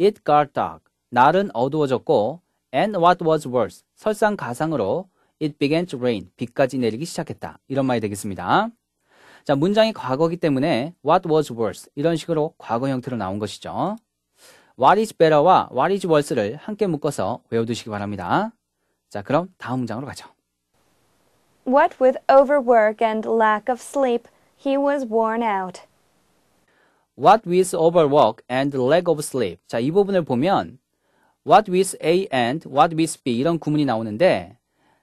It got dark. 날은 어두워졌고 And what was worse, 설상가상으로 It began to rain. 비까지 내리기 시작했다. 이런 말이 되겠습니다. 자, 문장이 과거기 때문에 What was worse 이런 식으로 과거 형태로 나온 것이죠. What is better와 What is worse를 함께 묶어서 외워두시기 바랍니다. 자, 그럼 다음 문장으로 가죠. What with overwork and lack of sleep He was worn out. What with overwork and lack of sleep. 자, 이 부분을 보면 what with A and what with B 이런 구문이 나오는데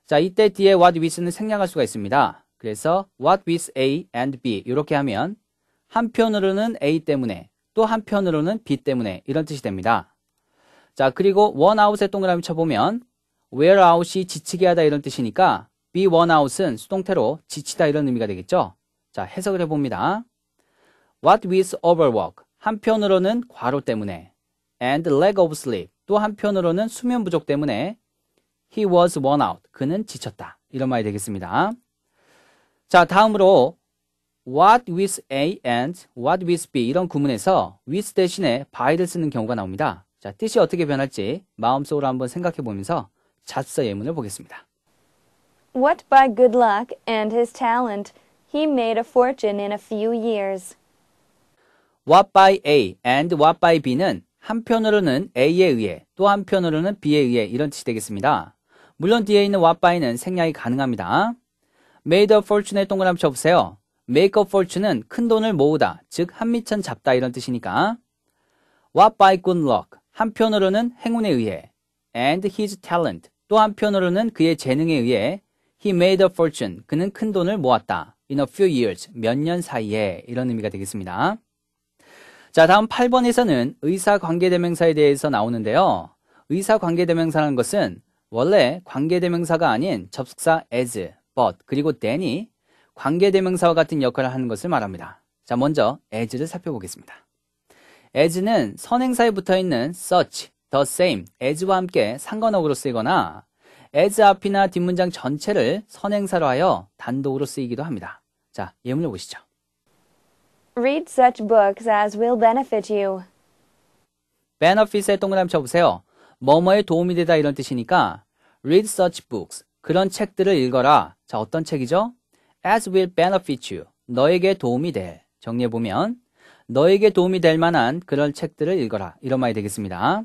자, 이때 뒤에 what with는 생략할 수가 있습니다. 그래서 what with A and B 이렇게 하면 한편으로는 A 때문에 또 한편으로는 B 때문에 이런 뜻이 됩니다. 자, 그리고 one out에 동그라미 쳐보면 wear out이 지치게 하다 이런 뜻이니까 be worn out은 수동태로 지치다 이런 의미가 되겠죠. 자, 해석을 해봅니다. What with overwork. 한편으로는 과로 때문에. And lack of sleep. 또 한편으로는 수면 부족 때문에. He was worn out. 그는 지쳤다. 이런 말이 되겠습니다. 자, 다음으로 what with A and what with B 이런 구문에서 with 대신에 by를 쓰는 경우가 나옵니다. 자, 뜻이 어떻게 변할지 마음속으로 한번 생각해 보면서 자서 예문을 보겠습니다. What by good luck and his talent He made a fortune in a few years. What by A and what by B는 한편으로는 A에 의해 또 한편으로는 B에 의해 이런 뜻이 되겠습니다. 물론 뒤에 있는 what by는 생략이 가능합니다. made a fortune의 동그라미 쳐보세요. make a fortune은 큰 돈을 모으다, 즉 한미천 잡다 이런 뜻이니까 what by good luck 한편으로는 행운에 의해 and his talent 또 한편으로는 그의 재능에 의해 he made a fortune 그는 큰 돈을 모았다. in a few years, 몇 년 사이에 이런 의미가 되겠습니다. 자, 다음 8번에서는 의사 관계대명사에 대해서 나오는데요. 의사 관계대명사라는 것은 원래 관계대명사가 아닌 접속사 as, but, 그리고 then이 관계대명사와 같은 역할을 하는 것을 말합니다. 자, 먼저 as를 살펴보겠습니다. as는 선행사에 붙어 있는 such, the same, as와 함께 상관어로 쓰이거나 as 앞이나 뒷문장 전체를 선행사로 하여 단독으로 쓰이기도 합니다. 자, 예문을 보시죠. Read such books as will benefit you. benefit에 동그라미 쳐보세요. 뭐뭐에 도움이 되다 이런 뜻이니까 read such books, 그런 책들을 읽어라. 자, 어떤 책이죠? as will benefit you, 너에게 도움이 될. 정리해보면 너에게 도움이 될 만한 그런 책들을 읽어라. 이런 말이 되겠습니다.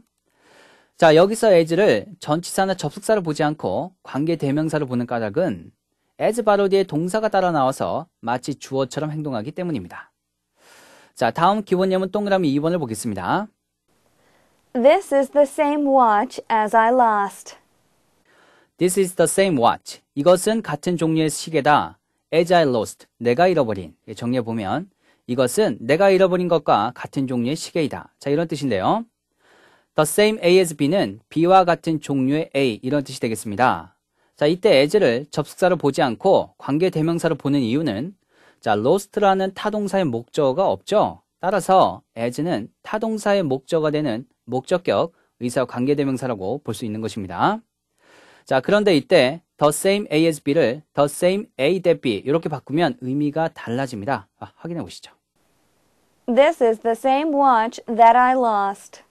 자, 여기서 as를 전치사나 접속사를 보지 않고 관계 대명사를 보는 까닭은 as 바로 뒤에 동사가 따라 나와서 마치 주어처럼 행동하기 때문입니다. 자, 다음 기본 예문 동그라미 2번을 보겠습니다. This is the same watch as I lost. This is the same watch. 이것은 같은 종류의 시계다. As I lost. 내가 잃어버린. 예, 정리해 보면 이것은 내가 잃어버린 것과 같은 종류의 시계이다. 자, 이런 뜻인데요. The same A as B는 B와 같은 종류의 A 이런 뜻이 되겠습니다. 자, 이때 as를 접속사로 보지 않고 관계 대명사로 보는 이유는 자, lost라는 타동사의 목적어가 없죠. 따라서 as는 타동사의 목적어가 되는 목적격 의사 관계 대명사라고 볼 수 있는 것입니다. 자, 그런데 이때 the same A as B를 the same A t B 이렇게 바꾸면 의미가 달라집니다. 아, 확인해 보시죠. This is the same watch that I lost.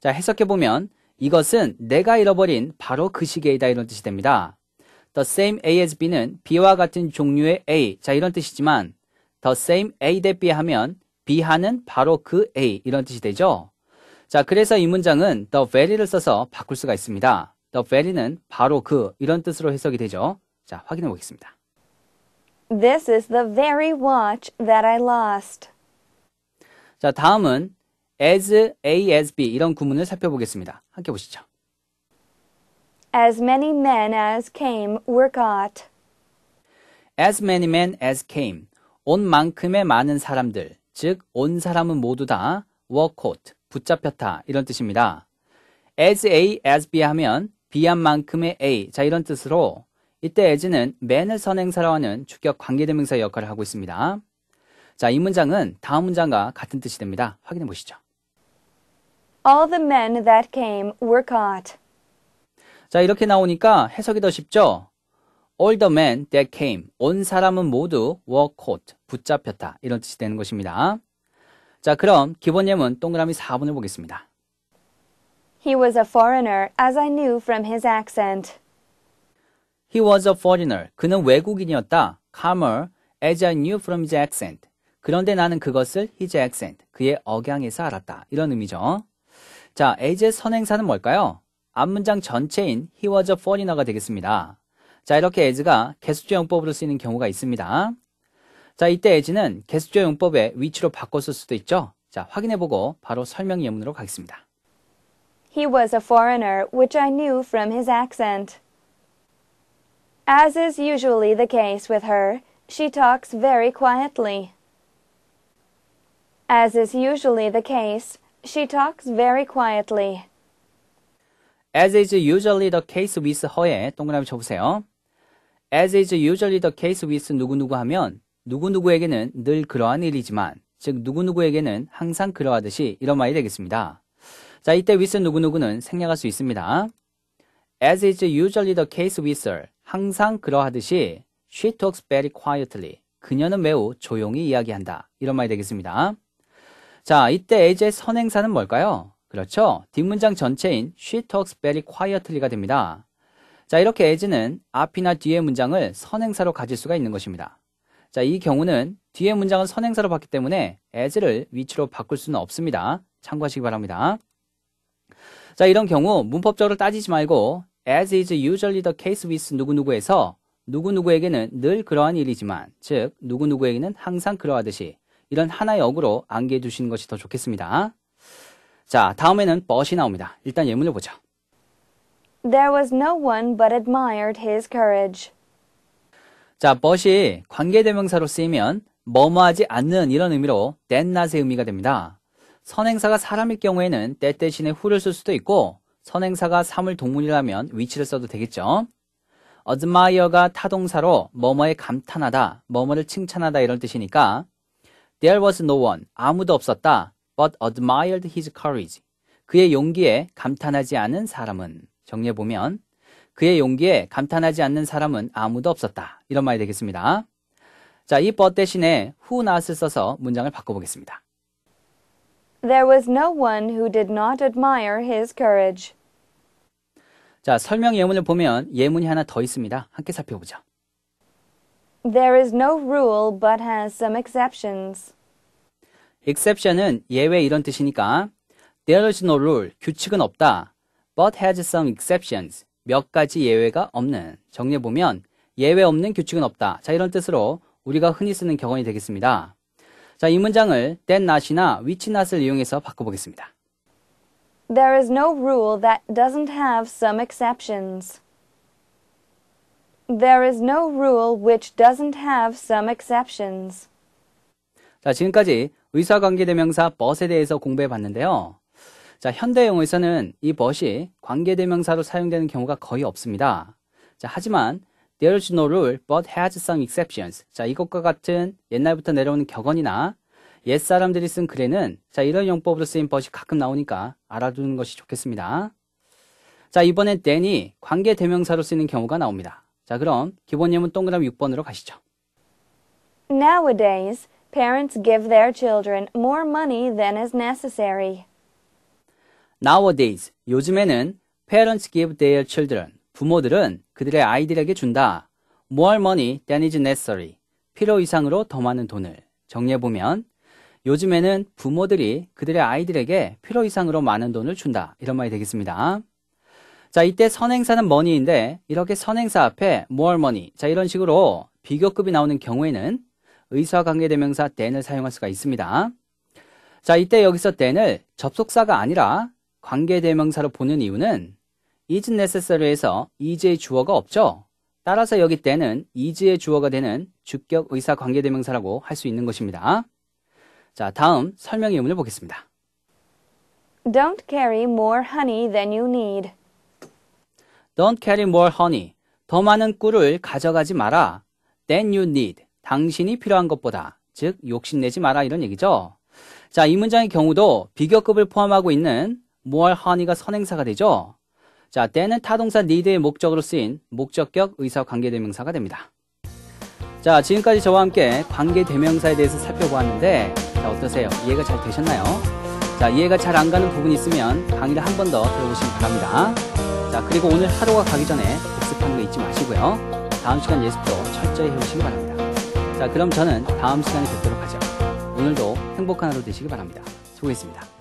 자, 해석해보면 이것은 내가 잃어버린 바로 그 시계이다 이런 뜻이 됩니다. The same A as B는 B와 같은 종류의 A. 자, 이런 뜻이지만 The same A 대 B 하면 B하는 바로 그 A. 이런 뜻이 되죠. 자, 그래서 이 문장은 the very를 써서 바꿀 수가 있습니다. The very는 바로 그 이런 뜻으로 해석이 되죠. 자, 확인해 보겠습니다. This is the very watch that I lost. 자, 다음은 as, A, as, B 이런 구문을 살펴보겠습니다. 함께 보시죠. As many men as came were caught. As many men as came. 온 만큼의 많은 사람들, 즉 온 사람은 모두 다 were caught, 붙잡혔다 이런 뜻입니다. as A, as B 하면 비한 만큼의 A, 자 이런 뜻으로 이때 as는 man을 선행사로 하는 주격 관계대명사 의 역할을 하고 있습니다. 자, 이 문장은 다음 문장과 같은 뜻이 됩니다. 확인해 보시죠. All the men that came were caught. 자, 이렇게 나오니까 해석이 더 쉽죠? All the men that came. 온 사람은 모두 were caught. 붙잡혔다. 이런 뜻이 되는 것입니다. 자, 그럼 기본 예문 동그라미 4번을 보겠습니다. He was a foreigner as I knew from his accent. He was a foreigner. 그는 외국인이었다. Calmer as I knew from his accent. 그런데 나는 그것을 his accent, 그의 억양에서 알았다. 이런 의미죠. 자, as의 선행사는 뭘까요? 앞 문장 전체인 he was a foreigner가 되겠습니다. 자, 이렇게 as가 개수조 용법으로 쓰이는 경우가 있습니다. 자, 이때 as는 개수조 용법의 위치로 바꿨을 수도 있죠. 자, 확인해보고 바로 설명 예문으로 가겠습니다. He was a foreigner, which I knew from his accent. As is usually the case with her, she talks very quietly. As is usually the case, She talks very quietly. As is usually the case with her에 동그라미 쳐보세요. As is usually the case with 누구누구 하면 누구누구에게는 늘 그러한 일이지만 즉 누구누구에게는 항상 그러하듯이 이런 말이 되겠습니다. 자 이때 with 누구누구는 생략할 수 있습니다. As is usually the case with her 항상 그러하듯이 she talks very quietly 그녀는 매우 조용히 이야기한다 이런 말이 되겠습니다. 자, 이때 이 s 의 선행사는 뭘까요? 그렇죠. 뒷문장 전체인 she talks very quietly가 됩니다. 자, 이렇게 as는 앞이나 뒤의 문장을 선행사로 가질 수가 있는 것입니다. 자, 이 경우는 뒤의 문장을 선행사로 봤기 때문에 as를 위치로 바꿀 수는 없습니다. 참고하시기 바랍니다. 자, 이런 경우 문법적으로 따지지 말고 as is usually the case with 누구누구에서 누구누구에게는 늘 그러한 일이지만 즉 누구누구에게는 항상 그러하듯이 이런 하나의 어구로 암기해 주시는 것이 더 좋겠습니다. 자, 다음에는 but이 나옵니다. 일단 예문을 보죠. There was no one but admired his courage. 자, but이 관계대명사로 쓰이면 뭐뭐하지 않는 이런 의미로 that not의 의미가 됩니다. 선행사가 사람일 경우에는 that 대신에 who를 쓸 수도 있고 선행사가 사물 동물이라면 위치를 써도 되겠죠. admire가 타동사로 뭐뭐에 감탄하다, 뭐뭐를 칭찬하다 이런 뜻이니까 There was no one, 아무도 없었다, but admired his courage. 그의 용기에 감탄하지 않은 사람은 정리해보면 그의 용기에 감탄하지 않는 사람은 아무도 없었다. 이런 말이 되겠습니다. 자, 이 but 대신에 who not을 써서 문장을 바꿔보겠습니다. There was no one who did not admire his courage. 자, 설명 예문을 보면 예문이 하나 더 있습니다. 함께 살펴보죠. There is no rule but has some exceptions. exception은 예외 이런 뜻이니까 there is no rule 규칙은 없다 but has some exceptions 몇 가지 예외가 없는 정리해 보면 예외 없는 규칙은 없다 자 이런 뜻으로 우리가 흔히 쓰는 경험이 되겠습니다. 자이 문장을 then not이나 which not을 이용해서 바꿔보겠습니다. There is no rule that doesn't have some exceptions. There is no rule which doesn't have some exceptions. 자, 지금까지 의사관계대명사 버스에 대해서 공부해 봤는데요. 자, 현대용에서는 이버스이 관계대명사로 사용되는 경우가 거의 없습니다. 자, 하지만 there's i no rule but has some exceptions. 자, 이것과 같은 옛날부터 내려오는 격언이나 옛 사람들이 쓴 글에는 자, 이런 용법으로 쓰인 버스 t 이 가끔 나오니까 알아두는 것이 좋겠습니다. 자, 이번엔 t h 이 관계대명사로 쓰이는 경우가 나옵니다. 자, 그럼 기본 예문 동그라미 6번으로 가시죠. Nowadays, parents give their children more money than is necessary. Nowadays, 요즘에는 parents give their children, 부모들은 그들의 아이들에게 준다. more money than is necessary, 필요 이상으로 더 많은 돈을. 정리해보면, 요즘에는 부모들이 그들의 아이들에게 필요 이상으로 많은 돈을 준다. 이런 말이 되겠습니다. 자, 이때 선행사는 money인데 이렇게 선행사 앞에 more money. 자, 이런 식으로 비교급이 나오는 경우에는 의사관계대명사 t h e n 을 사용할 수가 있습니다. 자, 이때 여기서 t h e n 을 접속사가 아니라 관계대명사로 보는 이유는 is necessary에서 is의 주어가 없죠. 따라서 여기 t h e n 은 is의 주어가 되는 주격 의사 관계대명사라고 할 수 있는 것입니다. 자, 다음 설명 의문을 보겠습니다. Don't carry more honey than you need. Don't carry more honey. 더 많은 꿀을 가져가지 마라. Than you need. 당신이 필요한 것보다. 즉, 욕심내지 마라. 이런 얘기죠. 자, 이 문장의 경우도 비교급을 포함하고 있는 more honey가 선행사가 되죠. 자, than은 타동사 need의 목적으로 쓰인 목적격 의사 관계대명사가 됩니다. 자, 지금까지 저와 함께 관계대명사에 대해서 살펴보았는데, 자, 어떠세요? 이해가 잘 되셨나요? 자, 이해가 잘 안 가는 부분이 있으면 강의를 한 번 더 들어보시기 바랍니다. 자 그리고 오늘 하루가 가기 전에 복습한 거 잊지 마시고요. 다음 시간 예습도 철저히 해오시기 바랍니다. 자 그럼 저는 다음 시간에 뵙도록 하죠. 오늘도 행복한 하루 되시기 바랍니다. 수고했습니다.